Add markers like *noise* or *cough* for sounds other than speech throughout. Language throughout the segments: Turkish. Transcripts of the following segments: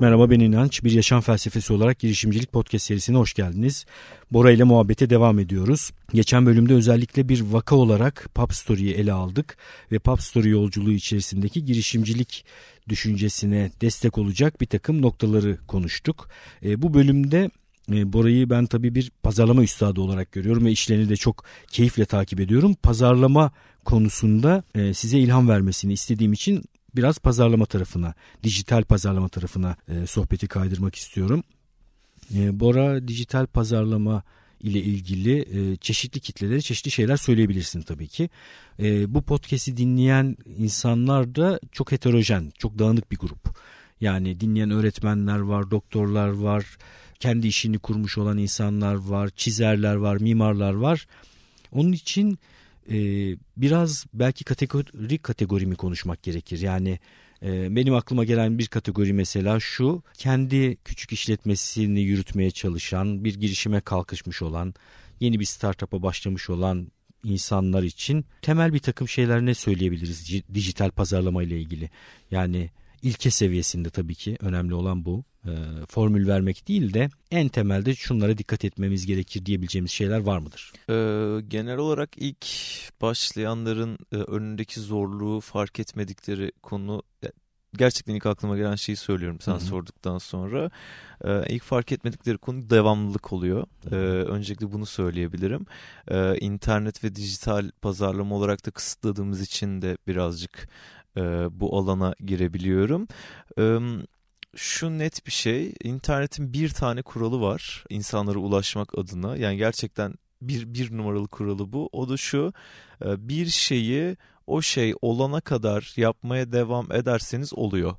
Merhaba ben İnanç. Bir Yaşam Felsefesi olarak girişimcilik podcast serisine hoş geldiniz. Bora ile muhabbete devam ediyoruz. Geçen bölümde özellikle bir vaka olarak Pop Story'yi ele aldık ve Pop Story yolculuğu içerisindeki girişimcilik düşüncesine destek olacak bir takım noktaları konuştuk. E, bu bölümde e, Bora'yı ben tabii bir pazarlama üstadı olarak görüyorum ve işlerini de çok keyifle takip ediyorum. Pazarlama konusunda e, size ilham vermesini istediğim için biraz pazarlama tarafına, dijital pazarlama tarafına e, sohbeti kaydırmak istiyorum. E, Bora dijital pazarlama ile ilgili e, çeşitli kitlelere çeşitli şeyler söyleyebilirsin tabii ki. E, bu podcast'i dinleyen insanlar da çok heterojen, çok dağınık bir grup. Yani dinleyen öğretmenler var, doktorlar var, kendi işini kurmuş olan insanlar var, çizerler var, mimarlar var. Onun için e, biraz belki kategori kategorimi konuşmak gerekir. Yani e, benim aklıma gelen bir kategori mesela şu kendi küçük işletmesini yürütmeye çalışan bir girişime kalkışmış olan yeni bir startup'a başlamış olan insanlar için temel bir takım şeyler ne söyleyebiliriz dijital pazarlama ile ilgili? Yani ilke seviyesinde tabii ki önemli olan bu. E, formül vermek değil de en temelde şunlara dikkat etmemiz gerekir diyebileceğimiz şeyler var mıdır? E, genel olarak ilk başlayanların e, önündeki zorluğu fark etmedikleri konu gerçekten ilk aklıma gelen şeyi söylüyorum sen Hı-hı. sorduktan sonra. Ee, ilk fark etmedikleri konu devamlılık oluyor. Ee, öncelikle bunu söyleyebilirim. Ee, internet ve dijital pazarlama olarak da kısıtladığımız için de birazcık e, bu alana girebiliyorum. Evet şu net bir şey. internetin bir tane kuralı var insanlara ulaşmak adına. Yani gerçekten bir, bir numaralı kuralı bu. O da şu e, bir şeyi o şey olana kadar yapmaya devam ederseniz oluyor.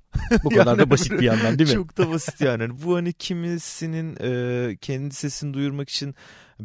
Bu kadar yani da basit bir yandan değil mi? Çok da basit yani. Hani bu hani kimisinin e, kendi sesini duyurmak için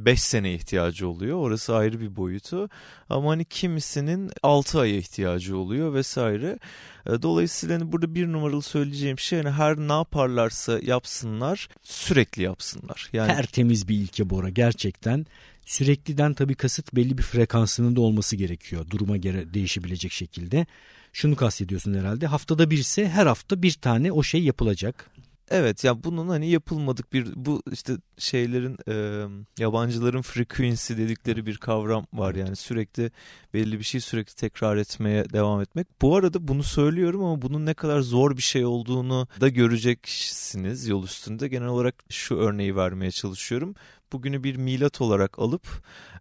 5 sene ihtiyacı oluyor. Orası ayrı bir boyutu. Ama hani kimisinin 6 aya ihtiyacı oluyor vesaire. E, dolayısıyla hani burada bir numaralı söyleyeceğim şey hani her ne yaparlarsa yapsınlar sürekli yapsınlar. Yani tertemiz bir ilke Bora gerçekten. Sürekliden tabii kasıt belli bir frekansının da olması gerekiyor. Duruma göre değişebilecek şekilde. Şunu kastediyorsun herhalde. Haftada birse her hafta bir tane o şey yapılacak. Evet ya bunun hani yapılmadık bir bu işte şeylerin e, yabancıların frequency dedikleri bir kavram var yani sürekli belli bir şey sürekli tekrar etmeye devam etmek. Bu arada bunu söylüyorum ama bunun ne kadar zor bir şey olduğunu da göreceksiniz yol üstünde. Genel olarak şu örneği vermeye çalışıyorum. Bugünü bir milat olarak alıp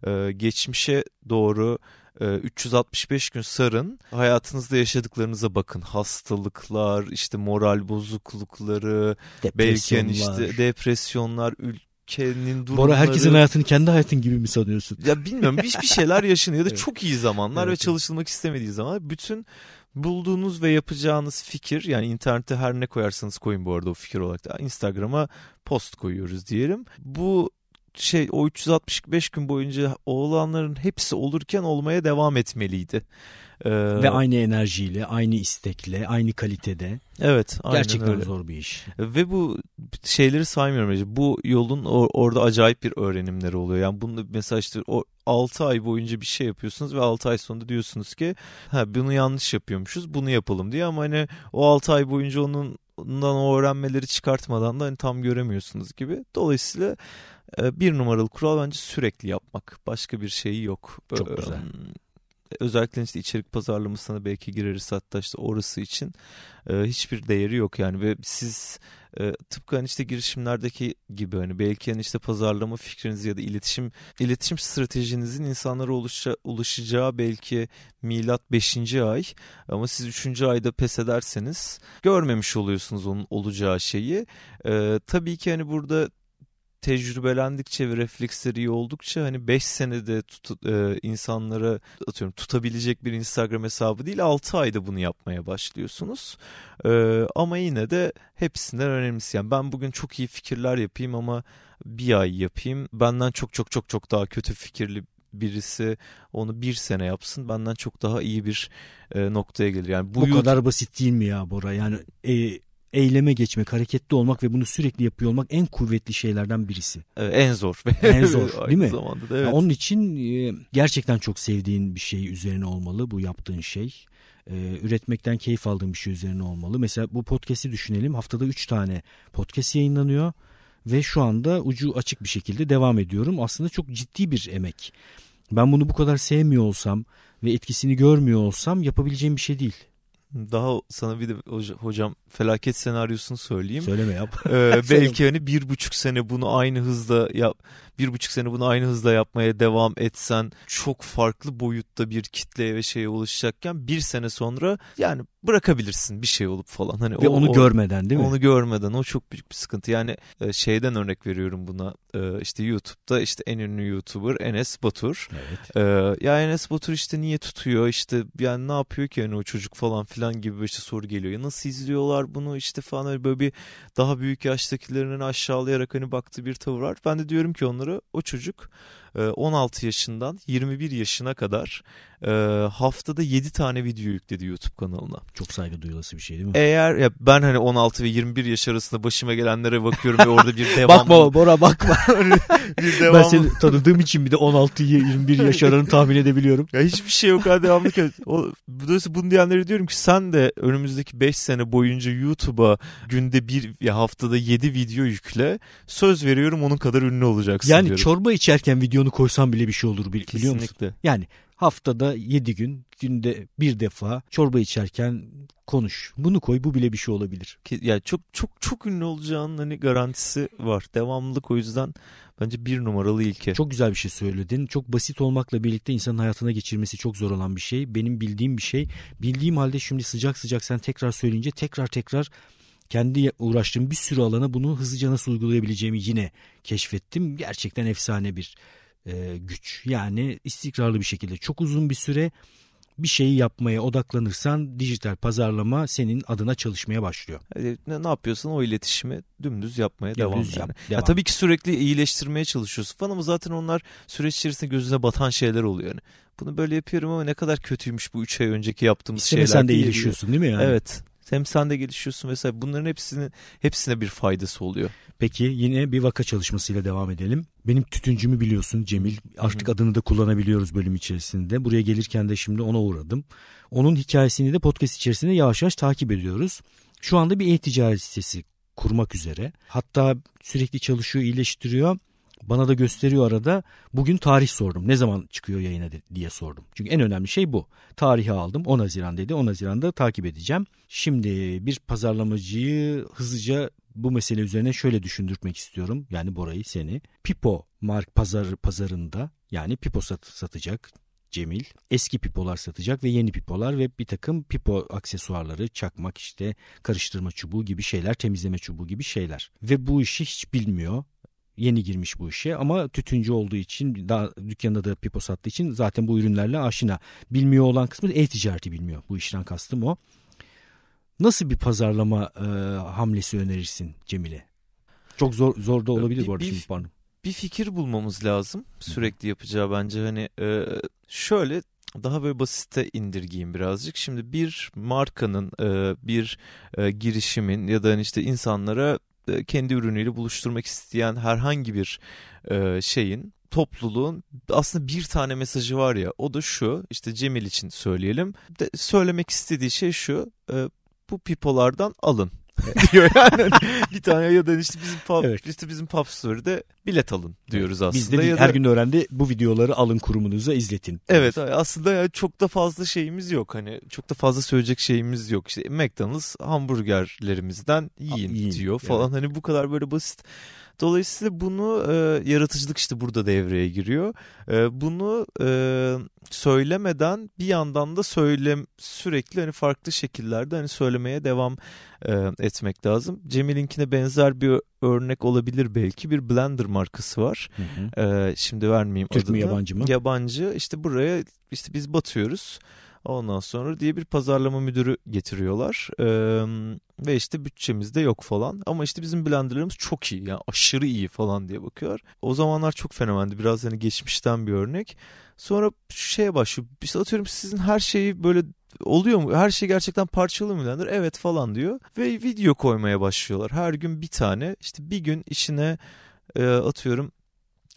e, geçmişe doğru 365 ee, gün sarın. Hayatınızda yaşadıklarınıza bakın. Hastalıklar, işte moral bozuklukları, belki yani işte depresyonlar, ülkenin durumları. Bora herkesin hayatını kendi hayatın gibi mi sanıyorsun? Ya bilmiyorum hiçbir şeyler *laughs* yaşanıyor ya da evet. çok iyi zamanlar evet, ve çalışılmak evet. istemediği zaman bütün bulduğunuz ve yapacağınız fikir yani internete her ne koyarsanız koyun bu arada o fikir olarak da Instagram'a post koyuyoruz diyelim. Bu şey o 365 gün boyunca olanların hepsi olurken olmaya devam etmeliydi. Ee, Ve aynı enerjiyle, aynı istekle, aynı kalitede. Evet. Gerçekten öyle. zor bir iş. Ve bu şeyleri saymıyorum. Bu yolun or orada acayip bir öğrenimleri oluyor. Yani bunu mesela işte o 6 ay boyunca bir şey yapıyorsunuz ve 6 ay sonunda diyorsunuz ki ha bunu yanlış yapıyormuşuz bunu yapalım diye ama hani o 6 ay boyunca onun bundan o öğrenmeleri çıkartmadan da hani tam göremiyorsunuz gibi. Dolayısıyla ee, bir numaralı kural bence sürekli yapmak. Başka bir şeyi yok. Ee, Çok güzel. E, özellikle işte içerik pazarlamasına belki gireriz hatta işte orası için e, hiçbir değeri yok yani ve siz e, tıpkı hani işte girişimlerdeki gibi hani belki hani işte pazarlama fikriniz ya da iletişim iletişim stratejinizin insanlara ulaşa, ulaşacağı belki milat 5. ay ama siz 3. ayda pes ederseniz görmemiş oluyorsunuz onun olacağı şeyi. E, tabii ki hani burada tecrübelendikçe ve refleksleri iyi oldukça hani 5 senede tut, e, insanlara atıyorum tutabilecek bir Instagram hesabı değil 6 ayda bunu yapmaya başlıyorsunuz. E, ama yine de hepsinden önemlisi yani ben bugün çok iyi fikirler yapayım ama bir ay yapayım. Benden çok çok çok çok daha kötü fikirli birisi onu bir sene yapsın benden çok daha iyi bir e, noktaya gelir. Yani bu, bu kadar basit değil mi ya Bora? Yani e, eyleme geçmek, hareketli olmak ve bunu sürekli yapıyor olmak en kuvvetli şeylerden birisi. Evet, en zor. En *laughs* zor değil mi? Zamanda da, evet. onun için e, gerçekten çok sevdiğin bir şey üzerine olmalı bu yaptığın şey. E, üretmekten keyif aldığın bir şey üzerine olmalı. Mesela bu podcast'i düşünelim. Haftada 3 tane podcast yayınlanıyor ve şu anda ucu açık bir şekilde devam ediyorum. Aslında çok ciddi bir emek. Ben bunu bu kadar sevmiyor olsam ve etkisini görmüyor olsam yapabileceğim bir şey değil daha sana bir de hocam felaket senaryosunu söyleyeyim. Söyleme yap. Ee, *laughs* belki hani bir buçuk sene bunu aynı hızda yap bir buçuk sene bunu aynı hızla yapmaya devam etsen çok farklı boyutta bir kitleye ve şeye ulaşacakken bir sene sonra yani bırakabilirsin bir şey olup falan. Hani ve o, onu o, görmeden değil mi? Onu görmeden o çok büyük bir sıkıntı. Yani e, şeyden örnek veriyorum buna e, işte YouTube'da işte en ünlü YouTuber Enes Batur. Evet. E, ya Enes Batur işte niye tutuyor işte yani ne yapıyor ki yani o çocuk falan filan gibi bir işte soru geliyor. Ya nasıl izliyorlar bunu işte falan hani böyle bir daha büyük yaştakilerini hani aşağılayarak hani baktığı bir tavır var. Ben de diyorum ki onlara sonra o çocuk 16 ee, yaşından 21 yaşına kadar e, haftada 7 tane video yükledi YouTube kanalına. Çok saygı duyulası bir şey değil mi? Eğer ya ben hani 16 ve 21 yaş arasında başıma gelenlere bakıyorum ve orada bir *laughs* devam. bakma Bora bakma. *laughs* bir devam. Ben seni tanıdığım için bir de 16-21 yaş aralığını tahmin edebiliyorum. Ya hiçbir şey yok kadar devamlı. Dolayısıyla bunu diyenlere diyorum ki sen de önümüzdeki 5 sene boyunca YouTube'a günde bir ya haftada 7 video yükle. Söz veriyorum onun kadar ünlü olacaksın Yani diyorum. çorba içerken videonun milyonu koysam bile bir şey olur biliyor musun? Yani haftada 7 gün günde bir defa çorba içerken konuş. Bunu koy bu bile bir şey olabilir. Ya yani çok çok çok ünlü olacağının hani garantisi var. Devamlılık o yüzden bence bir numaralı ilke. Çok güzel bir şey söyledin. Çok basit olmakla birlikte insanın hayatına geçirmesi çok zor olan bir şey. Benim bildiğim bir şey. Bildiğim halde şimdi sıcak sıcak sen tekrar söyleyince tekrar tekrar kendi uğraştığım bir sürü alana bunu hızlıca nasıl uygulayabileceğimi yine keşfettim. Gerçekten efsane bir e, güç. Yani istikrarlı bir şekilde çok uzun bir süre bir şeyi yapmaya odaklanırsan dijital pazarlama senin adına çalışmaya başlıyor. E, ne, yapıyorsan o iletişimi dümdüz yapmaya dümdüz devam. Yap, yani. devam. Ya, tabii ki sürekli iyileştirmeye çalışıyorsun falan ama zaten onlar süreç içerisinde gözüne batan şeyler oluyor. Yani bunu böyle yapıyorum ama ne kadar kötüymüş bu 3 ay önceki yaptığımız işte şeyler. sen de iyileşiyorsun değil mi yani? Evet. Hem sen de gelişiyorsun vesaire. Bunların hepsinin hepsine bir faydası oluyor. Peki yine bir vaka çalışmasıyla devam edelim. Benim tütüncümü biliyorsun Cemil. Artık Hı. adını da kullanabiliyoruz bölüm içerisinde. Buraya gelirken de şimdi ona uğradım. Onun hikayesini de podcast içerisinde yavaş yavaş takip ediyoruz. Şu anda bir e-ticaret sitesi kurmak üzere. Hatta sürekli çalışıyor, iyileştiriyor. Bana da gösteriyor arada. Bugün tarih sordum. Ne zaman çıkıyor yayına diye sordum. Çünkü en önemli şey bu. Tarihi aldım. 10 Haziran dedi. 10 Haziran'da takip edeceğim. Şimdi bir pazarlamacıyı hızlıca bu mesele üzerine şöyle düşündürtmek istiyorum. Yani Bora'yı seni. Pipo mark pazar pazarında yani Pipo sat, satacak Cemil. Eski pipolar satacak ve yeni pipolar ve bir takım pipo aksesuarları, çakmak işte, karıştırma çubuğu gibi şeyler, temizleme çubuğu gibi şeyler. Ve bu işi hiç bilmiyor yeni girmiş bu işe ama tütüncü olduğu için daha dükkanında da pipo sattığı için zaten bu ürünlerle aşina. Bilmiyor olan kısmı e-ticareti bilmiyor. Bu işten kastım o. Nasıl bir pazarlama e, hamlesi önerirsin Cemile? Çok zor zor da olabilir bir, bu arada bir, şimdi pardon. Bir fikir bulmamız lazım sürekli yapacağı bence hani e, şöyle daha böyle basite indirgeyim birazcık. Şimdi bir markanın, e, bir e, girişimin ya da hani işte insanlara e, kendi ürünüyle buluşturmak isteyen herhangi bir e, şeyin topluluğun aslında bir tane mesajı var ya o da şu işte Cemil için söyleyelim de, söylemek istediği şey şu e, bu pipolardan alın *laughs* diyor yani. bir tane ya da işte bizim pub, evet. işte bizim pub story'de bilet alın diyoruz aslında. Biz de değil, ya da, her gün öğrendi bu videoları alın kurumunuza izletin. Evet aslında yani çok da fazla şeyimiz yok hani çok da fazla söyleyecek şeyimiz yok. İşte McDonald's hamburgerlerimizden yiyin, yiyin diyor falan. Yani. Hani bu kadar böyle basit Dolayısıyla bunu e, yaratıcılık işte burada devreye giriyor. E, bunu e, söylemeden bir yandan da söyle sürekli hani farklı şekillerde hani söylemeye devam e, etmek lazım. Cemil'inkine benzer bir örnek olabilir belki bir blender markası var. Hı hı. E, şimdi vermeyeyim Türk adını. Türk mü yabancı mı? Yabancı işte buraya işte biz batıyoruz. Ondan sonra diye bir pazarlama müdürü getiriyorlar. Ee, ve işte bütçemizde yok falan. Ama işte bizim blenderlarımız çok iyi. Yani aşırı iyi falan diye bakıyor. O zamanlar çok fenomendi. Biraz hani geçmişten bir örnek. Sonra şeye başlıyor. Biz atıyorum sizin her şeyi böyle oluyor mu? Her şey gerçekten parçalı mı denir? Evet falan diyor. Ve video koymaya başlıyorlar. Her gün bir tane. İşte bir gün içine e, atıyorum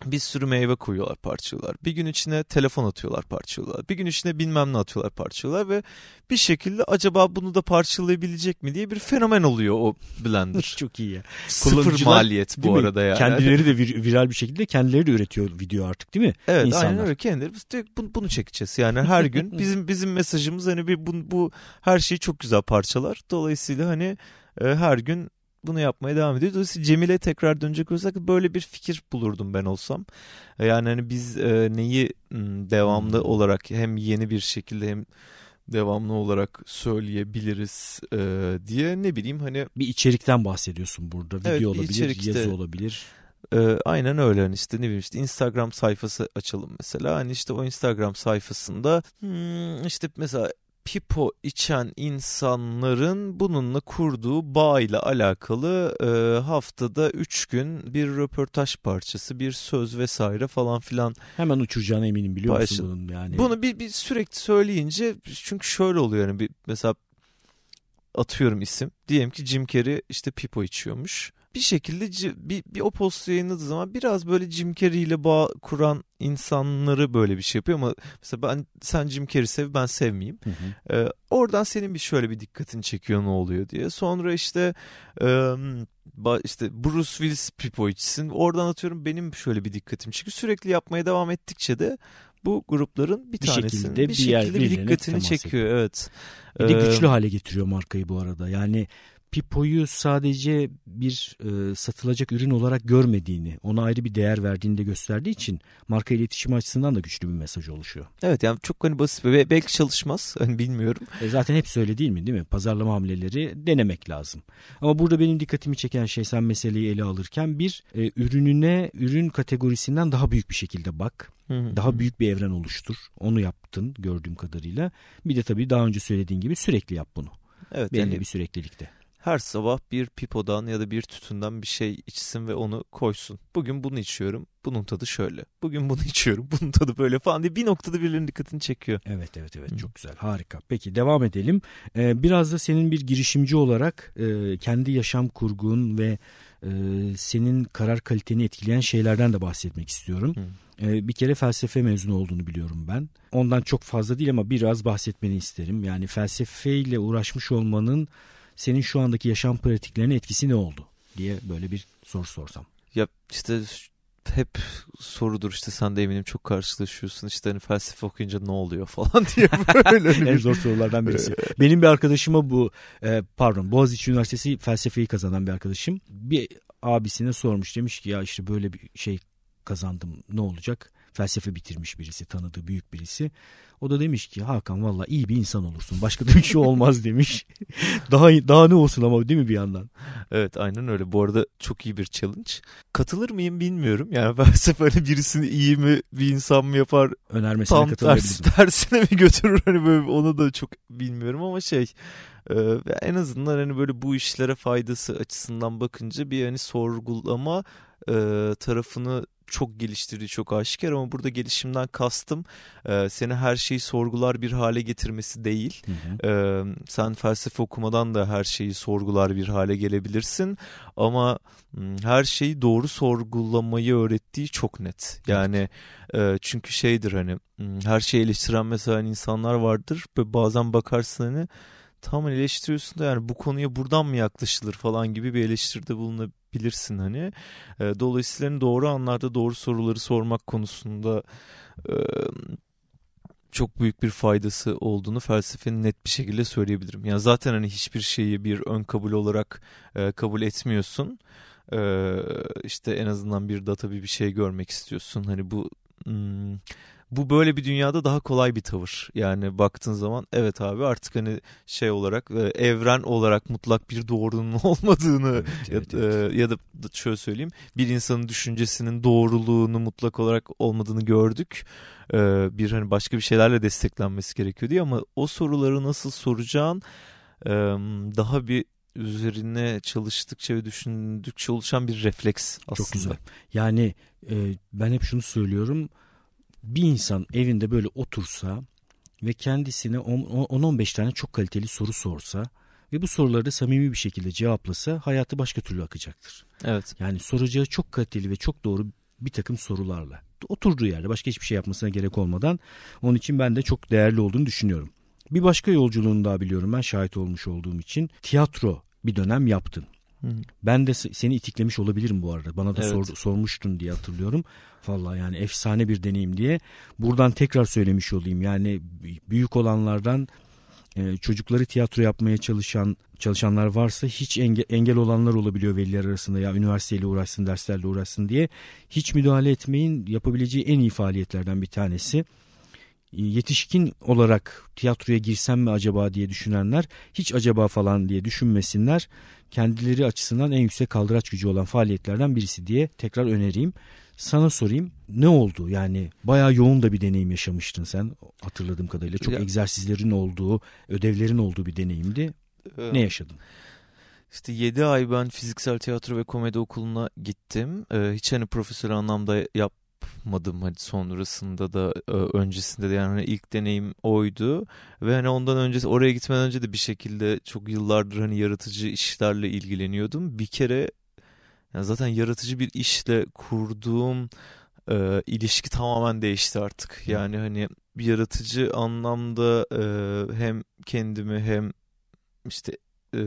bir sürü meyve koyuyorlar parçalıyorlar. Bir gün içine telefon atıyorlar parçalıyorlar. Bir gün içine bilmem ne atıyorlar parçalıyorlar ve bir şekilde acaba bunu da parçalayabilecek mi diye bir fenomen oluyor o blender. *laughs* Çok iyi ya. Sıfır maliyet bu arada mi? yani. Kendileri de vir, viral bir şekilde kendileri de üretiyor video artık değil mi? Evet İnsanlar. aynen öyle kendileri Biz de bunu çekeceğiz yani her gün *laughs* bizim bizim mesajımız hani bir bu, bu her şeyi çok güzel parçalar. Dolayısıyla hani e, her gün bunu yapmaya devam ediyor. Dolayısıyla Cemil'e tekrar dönecek olursak böyle bir fikir bulurdum ben olsam. E, yani hani biz e, neyi devamlı hmm. olarak hem yeni bir şekilde hem devamlı olarak söyleyebiliriz e, diye ne bileyim hani bir içerikten bahsediyorsun burada video evet, olabilir içerikte, yazı olabilir e, aynen öyle hani işte ne bileyim işte Instagram sayfası açalım mesela hani işte o Instagram sayfasında hmm, işte mesela pipo içen insanların bununla kurduğu bağ ile alakalı e, haftada 3 gün bir röportaj parçası, bir söz vesaire falan filan. Hemen uçuracağına eminim biliyor Baş... musun bunun yani? Bunu bir, bir sürekli söyleyince çünkü şöyle oluyor yani bir, mesela atıyorum isim. Diyelim ki Jim Carrey işte pipo içiyormuş bir şekilde bir, bir o postu yayınladığı zaman biraz böyle Jim Carrey ile bağ kuran insanları böyle bir şey yapıyor ama mesela ben sen Jim Carrey sev ben sevmeyeyim. Hı hı. Ee, oradan senin bir şöyle bir dikkatini çekiyor ne oluyor diye. Sonra işte e, işte Bruce Willis pipo içsin. Oradan atıyorum benim şöyle bir dikkatim çünkü Sürekli yapmaya devam ettikçe de bu grupların bir, bir tanesinin şekilde bir, bir şekilde yer, bir dikkatini çekiyor. Ediyor. Evet. Bir de güçlü hale getiriyor markayı bu arada. Yani Pipo'yu sadece bir e, satılacak ürün olarak görmediğini, ona ayrı bir değer verdiğini de gösterdiği için marka iletişimi açısından da güçlü bir mesaj oluşuyor. Evet yani çok hani basit ve belki çalışmaz *laughs* hani bilmiyorum. E, zaten hep öyle değil mi değil mi? Pazarlama hamleleri denemek lazım. Ama burada benim dikkatimi çeken şey sen meseleyi ele alırken bir e, ürününe ürün kategorisinden daha büyük bir şekilde bak. Daha büyük bir evren oluştur. Onu yaptın gördüğüm kadarıyla. Bir de tabii daha önce söylediğin gibi sürekli yap bunu. Evet, Belli yani, bir süreklilikte her sabah bir pipodan ya da bir tütünden bir şey içsin ve onu koysun. Bugün bunu içiyorum. Bunun tadı şöyle. Bugün bunu *laughs* içiyorum. Bunun tadı böyle falan diye bir noktada birilerinin dikkatini çekiyor. Evet evet evet çok güzel harika. Peki devam edelim. Ee, biraz da senin bir girişimci olarak e, kendi yaşam kurgun ve e, senin karar kaliteni etkileyen şeylerden de bahsetmek istiyorum. Hı. Ee, bir kere felsefe mezunu olduğunu biliyorum ben. Ondan çok fazla değil ama biraz bahsetmeni isterim. Yani felsefeyle uğraşmış olmanın senin şu andaki yaşam pratiklerine etkisi ne oldu diye böyle bir soru sorsam. Ya işte hep sorudur işte sen de eminim çok karşılaşıyorsun işte hani felsefe okuyunca ne oluyor falan *laughs* diye böyle. *laughs* en zor sorulardan birisi. Benim bir arkadaşıma bu e, pardon Boğaziçi Üniversitesi felsefeyi kazanan bir arkadaşım bir abisine sormuş demiş ki ya işte böyle bir şey kazandım ne olacak? Felsefe bitirmiş birisi tanıdığı büyük birisi. O da demiş ki Hakan valla iyi bir insan olursun. Başka da bir şey olmaz *laughs* demiş. daha daha ne olsun ama değil mi bir yandan? Evet aynen öyle. Bu arada çok iyi bir challenge. Katılır mıyım bilmiyorum. Yani ben böyle *laughs* hani birisini iyi mi bir insan mı yapar? Önermesine tam tersi, *laughs* tersine mi götürür? Hani böyle ona da çok bilmiyorum ama şey ee, en azından hani böyle bu işlere faydası açısından bakınca bir hani sorgulama e, tarafını çok geliştirdiği çok aşikar ama burada gelişimden kastım e, seni her şeyi sorgular bir hale getirmesi değil. Hı hı. E, sen felsefe okumadan da her şeyi sorgular bir hale gelebilirsin ama her şeyi doğru sorgulamayı öğrettiği çok net. Yani e, çünkü şeydir hani her şeyi eleştiren mesela hani insanlar vardır ve bazen bakarsın hani tam eleştiriyorsun da yani bu konuya buradan mı yaklaşılır falan gibi bir eleştiride bulunabilirsin hani. E, dolayısıyla hani doğru anlarda doğru soruları sormak konusunda çok büyük bir faydası olduğunu felsefenin net bir şekilde söyleyebilirim. Yani zaten hani hiçbir şeyi bir ön kabul olarak kabul etmiyorsun. işte en azından bir data bir bir şey görmek istiyorsun. Hani bu hmm, bu böyle bir dünyada daha kolay bir tavır. Yani baktığın zaman evet abi artık hani şey olarak e, evren olarak mutlak bir doğrunun *laughs* olmadığını evet, evet, ya, evet. E, ya da şöyle söyleyeyim bir insanın düşüncesinin doğruluğunu mutlak olarak olmadığını gördük. E, bir hani başka bir şeylerle desteklenmesi gerekiyor diye ama o soruları nasıl soracağın daha bir üzerine çalıştıkça ve düşündükçe oluşan bir refleks aslında. Çok güzel. Yani e, ben hep şunu söylüyorum bir insan evinde böyle otursa ve kendisine 10-15 tane çok kaliteli soru sorsa ve bu soruları da samimi bir şekilde cevaplasa hayatı başka türlü akacaktır. Evet. Yani soracağı çok kaliteli ve çok doğru bir takım sorularla. Oturduğu yerde başka hiçbir şey yapmasına gerek olmadan onun için ben de çok değerli olduğunu düşünüyorum. Bir başka yolculuğunu daha biliyorum ben şahit olmuş olduğum için. Tiyatro bir dönem yaptın. Ben de seni itiklemiş olabilirim bu arada. Bana da evet. sor, sormuştun diye hatırlıyorum. Valla yani efsane bir deneyim diye. Buradan tekrar söylemiş olayım. Yani büyük olanlardan e, çocukları tiyatro yapmaya çalışan çalışanlar varsa hiç enge, engel olanlar olabiliyor veliler arasında ya üniversiteyle uğraşsın derslerle uğraşsın diye hiç müdahale etmeyin yapabileceği en iyi faaliyetlerden bir tanesi. Ee, yetişkin olarak tiyatroya girsem mi acaba diye düşünenler hiç acaba falan diye düşünmesinler. Kendileri açısından en yüksek kaldıraç gücü olan faaliyetlerden birisi diye tekrar önereyim. Sana sorayım ne oldu? Yani bayağı yoğun da bir deneyim yaşamıştın sen hatırladığım kadarıyla. Çok ya, egzersizlerin olduğu, ödevlerin olduğu bir deneyimdi. E, ne yaşadın? İşte 7 ay ben fiziksel tiyatro ve komedi okuluna gittim. Ee, hiç hani profesyonel anlamda yap, yapmadım hani sonrasında da e, öncesinde de yani ilk deneyim oydu ve hani ondan önce oraya gitmeden önce de bir şekilde çok yıllardır hani yaratıcı işlerle ilgileniyordum. Bir kere yani zaten yaratıcı bir işle kurduğum e, ilişki tamamen değişti artık. Yani hani bir yaratıcı anlamda e, hem kendimi hem işte e,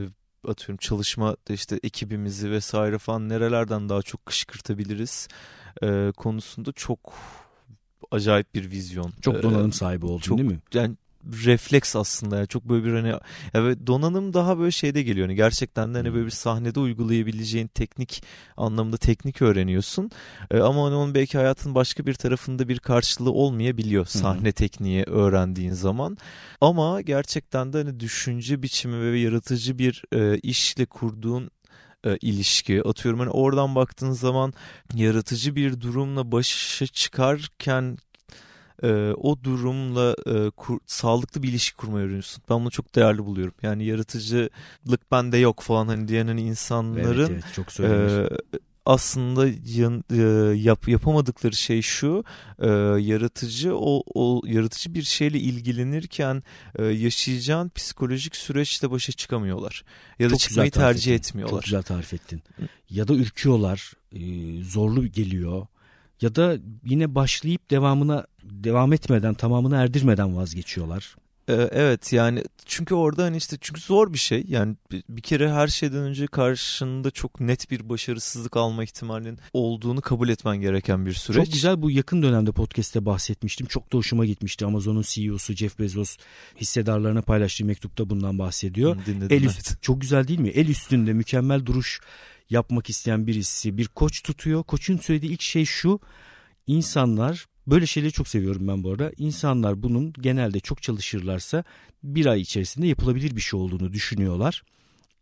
atıyorum çalışma işte ekibimizi vesaire falan nerelerden daha çok kışkırtabiliriz e, konusunda çok acayip bir vizyon. Çok donanım sahibi oldun çok, değil mi? Yani refleks aslında. ya çok böyle bir hani evet donanım daha böyle şeyde geliyor. Hani gerçekten de hani hmm. böyle bir sahnede uygulayabileceğin teknik anlamda teknik öğreniyorsun. E, ama hani onun belki hayatın başka bir tarafında bir karşılığı olmayabiliyor sahne Hı-hı. tekniği öğrendiğin zaman. Ama gerçekten de hani düşünce biçimi ve yaratıcı bir e, işle kurduğun e, ilişki. Atıyorum hani oradan baktığın zaman yaratıcı bir durumla başa çıkarken e, o durumla e, kur, sağlıklı bir ilişki kurmaya öğreniyorsun. Ben bunu çok değerli buluyorum. Yani yaratıcılık bende yok falan hani diyen hani insanların... Evet, evet çok E, aslında e, yap, yapamadıkları şey şu e, yaratıcı o, o yaratıcı bir şeyle ilgilenirken e, yaşayacağın psikolojik süreçle başa çıkamıyorlar ya da Çok çıkmayı tercih ettin. etmiyorlar. Çok güzel tarif ettin. Ya da ürküyorlar, e, zorlu geliyor ya da yine başlayıp devamına devam etmeden tamamını erdirmeden vazgeçiyorlar. Ee, evet yani çünkü orada hani işte çünkü zor bir şey yani bir kere her şeyden önce karşında çok net bir başarısızlık alma ihtimalinin olduğunu kabul etmen gereken bir süreç. Çok güzel bu yakın dönemde podcast'te bahsetmiştim çok da hoşuma gitmişti Amazon'un CEO'su Jeff Bezos hissedarlarına paylaştığı mektupta bundan bahsediyor. Dinledim, El üst, Çok güzel değil mi? El üstünde mükemmel duruş yapmak isteyen birisi bir koç tutuyor. Koçun söylediği ilk şey şu. İnsanlar böyle şeyleri çok seviyorum ben bu arada. İnsanlar bunun genelde çok çalışırlarsa bir ay içerisinde yapılabilir bir şey olduğunu düşünüyorlar.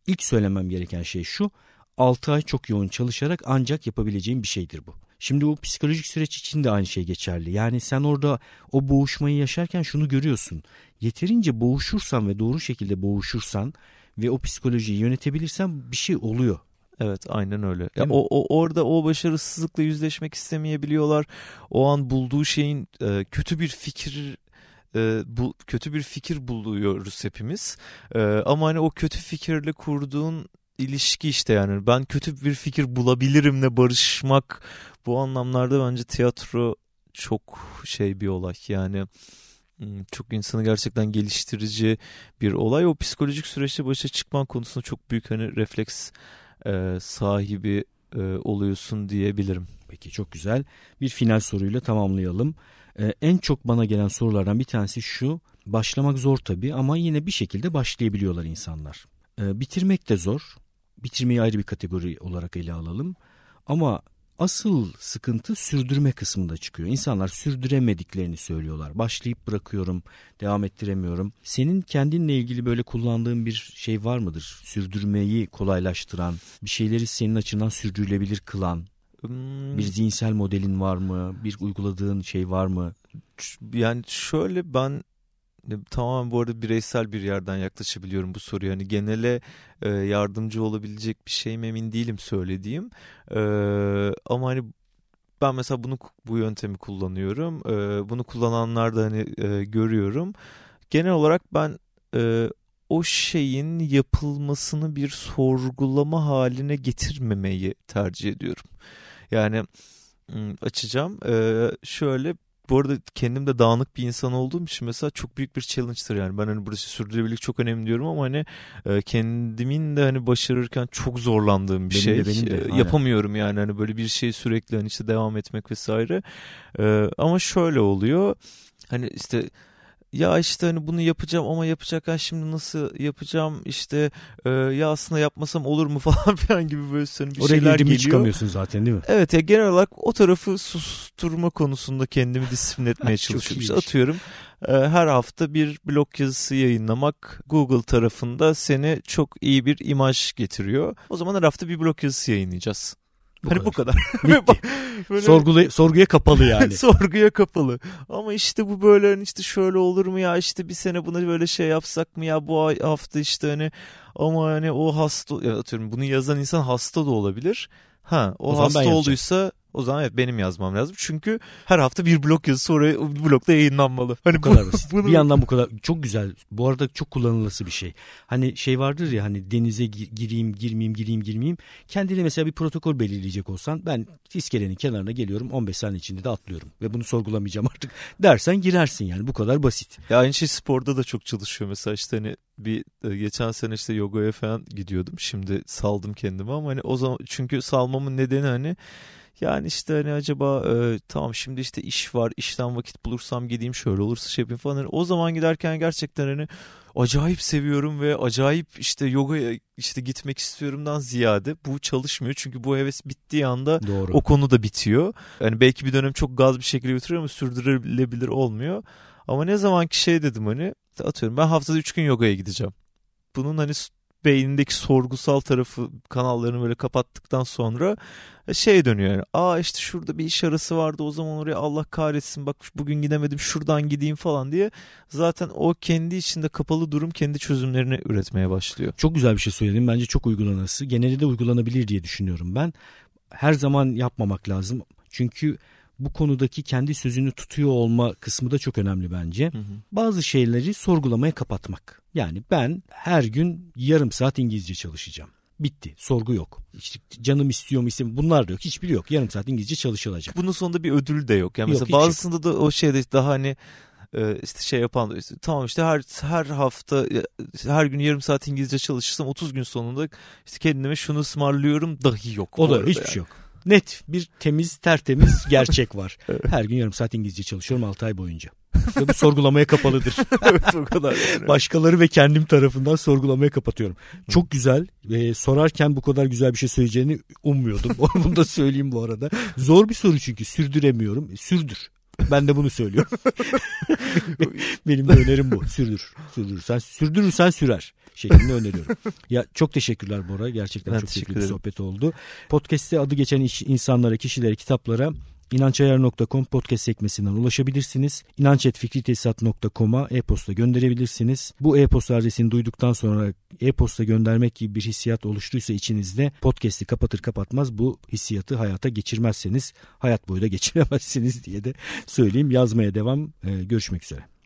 İlk söylemem gereken şey şu. 6 ay çok yoğun çalışarak ancak yapabileceğim bir şeydir bu. Şimdi bu psikolojik süreç için de aynı şey geçerli. Yani sen orada o boğuşmayı yaşarken şunu görüyorsun. Yeterince boğuşursan ve doğru şekilde boğuşursan ve o psikolojiyi yönetebilirsen bir şey oluyor. Evet aynen öyle. ya o, o orada o başarısızlıkla yüzleşmek istemeyebiliyorlar. O an bulduğu şeyin e, kötü bir fikir e, bu kötü bir fikir buluyoruz hepimiz. E, ama hani o kötü fikirle kurduğun ilişki işte yani ben kötü bir fikir bulabilirimle barışmak bu anlamlarda bence tiyatro çok şey bir olay yani çok insanı gerçekten geliştirici bir olay. O psikolojik süreçte başa çıkman konusunda çok büyük hani refleks e, sahibi e, oluyorsun diyebilirim. Peki çok güzel. Bir final soruyla tamamlayalım. E, en çok bana gelen sorulardan bir tanesi şu. Başlamak zor tabii ama yine bir şekilde başlayabiliyorlar insanlar. E, bitirmek de zor. Bitirmeyi ayrı bir kategori olarak ele alalım. Ama asıl sıkıntı sürdürme kısmında çıkıyor. İnsanlar sürdüremediklerini söylüyorlar. Başlayıp bırakıyorum, devam ettiremiyorum. Senin kendinle ilgili böyle kullandığın bir şey var mıdır? Sürdürmeyi kolaylaştıran, bir şeyleri senin açından sürdürülebilir kılan hmm. bir zihinsel modelin var mı? Bir uyguladığın şey var mı? Yani şöyle ben Tamam bu arada bireysel bir yerden yaklaşabiliyorum bu soruya. Hani genele e, yardımcı olabilecek bir şeyim emin değilim söylediğim. E, ama hani ben mesela bunu bu yöntemi kullanıyorum. E, bunu kullananlar da hani e, görüyorum. Genel olarak ben e, o şeyin yapılmasını bir sorgulama haline getirmemeyi tercih ediyorum. Yani açacağım. Ee, şöyle bu arada kendim de dağınık bir insan olduğum için mesela çok büyük bir challenge'tır yani. Ben hani burası sürdürülebilirlik çok önemli diyorum ama hani e, kendimin de hani başarırken çok zorlandığım bir benim şey. De, benim de. E, yapamıyorum yani hani böyle bir şey sürekli hani işte devam etmek vesaire. E, ama şöyle oluyor. Hani işte ya işte hani bunu yapacağım ama yapacakken şimdi nasıl yapacağım işte e, ya aslında yapmasam olur mu *laughs* falan filan gibi böyle senin hani bir Oraya şeyler geliyor. Oraya çıkamıyorsun zaten değil mi? Evet ya genel olarak o tarafı susturma konusunda kendimi disiplin etmeye *laughs* çalışıyorum. İşte atıyorum e, her hafta bir blog yazısı yayınlamak Google tarafında seni çok iyi bir imaj getiriyor. O zaman her hafta bir blog yazısı yayınlayacağız. Bu hani kadar. bu kadar. *laughs* böyle... Sorgula, *laughs* sorguya kapalı yani. sorguya kapalı. Ama işte bu böyle hani işte şöyle olur mu ya işte bir sene bunu böyle şey yapsak mı ya bu ay, hafta işte hani ama hani o hasta ya atıyorum bunu yazan insan hasta da olabilir. Ha o, o hasta olduysa o zaman evet benim yazmam lazım. Çünkü her hafta bir blog yazısı oraya blokta yayınlanmalı. Hani bu kadar basit. bunu... Bir yandan bu kadar çok güzel. Bu arada çok kullanılası bir şey. Hani şey vardır ya hani denize gireyim, girmeyeyim, gireyim, girmeyeyim. Kendine mesela bir protokol belirleyecek olsan ben iskelenin kenarına geliyorum 15 saniye içinde de atlıyorum ve bunu sorgulamayacağım artık *laughs* dersen girersin yani bu kadar basit. Ya aynı şey sporda da çok çalışıyor mesela işte hani bir e, geçen sene işte yogaya falan gidiyordum. Şimdi saldım kendimi ama hani o zaman çünkü salmamın nedeni hani yani işte hani acaba e, tamam şimdi işte iş var işten vakit bulursam gideyim şöyle olursa şey yapayım falan. Hani o zaman giderken gerçekten hani acayip seviyorum ve acayip işte yogaya işte gitmek istiyorumdan ziyade bu çalışmıyor. Çünkü bu heves bittiği anda Doğru. o konu da bitiyor. Yani belki bir dönem çok gaz bir şekilde götürüyor ama sürdürülebilir olmuyor. Ama ne zaman ki şey dedim hani atıyorum ben haftada 3 gün yogaya gideceğim. Bunun hani beynindeki sorgusal tarafı kanallarını böyle kapattıktan sonra e, şey dönüyor yani. Aa işte şurada bir iş arası vardı o zaman oraya Allah kahretsin bak bugün gidemedim şuradan gideyim falan diye. Zaten o kendi içinde kapalı durum kendi çözümlerini üretmeye başlıyor. Çok güzel bir şey söyledin. Bence çok uygulanası. Genelde de uygulanabilir diye düşünüyorum ben. Her zaman yapmamak lazım. Çünkü bu konudaki kendi sözünü tutuyor olma kısmı da çok önemli bence. Hı hı. Bazı şeyleri sorgulamaya kapatmak. Yani ben her gün yarım saat İngilizce çalışacağım. Bitti. Sorgu yok. İşte canım istiyor mu istemiyor bunlar da yok. Hiçbiri yok. Yarım saat İngilizce çalışılacak. Bunun sonunda bir ödül de yok. Yani yok, mesela bazısında yok. da o şeyde daha hani e, işte şey yapan işte, tamam işte her her hafta e, her gün yarım saat İngilizce çalışırsam 30 gün sonunda işte kendime şunu ısmarlıyorum dahi yok. O da hiçbir şey yani. şey yok net bir temiz tertemiz *laughs* gerçek var. Her gün yarım saat İngilizce çalışıyorum 6 ay boyunca. Ve bu sorgulamaya kapalıdır. *laughs* evet, o kadar. Yani. Başkaları ve kendim tarafından sorgulamaya kapatıyorum. Çok güzel. Ee, sorarken bu kadar güzel bir şey söyleyeceğini ummuyordum. *laughs* Onu da söyleyeyim bu arada. Zor bir soru çünkü sürdüremiyorum. Sürdür. Ben de bunu söylüyorum. *laughs* Benim de önerim bu. Sürdür. Sürdürürsen, sürdürürsen sürer şeklinde öneriyorum. Ya çok teşekkürler Bora. Gerçekten ben çok keyifli bir sohbet oldu. Podcast'te adı geçen iş, insanlara, kişilere, kitaplara inançayar.com podcast sekmesinden ulaşabilirsiniz. İnançetfikritesat.com'a e-posta gönderebilirsiniz. Bu e-posta adresini duyduktan sonra e-posta göndermek gibi bir hissiyat oluştuysa içinizde podcast'i kapatır kapatmaz bu hissiyatı hayata geçirmezseniz hayat boyu da *laughs* geçiremezsiniz diye de söyleyeyim. Yazmaya devam. Ee, görüşmek üzere.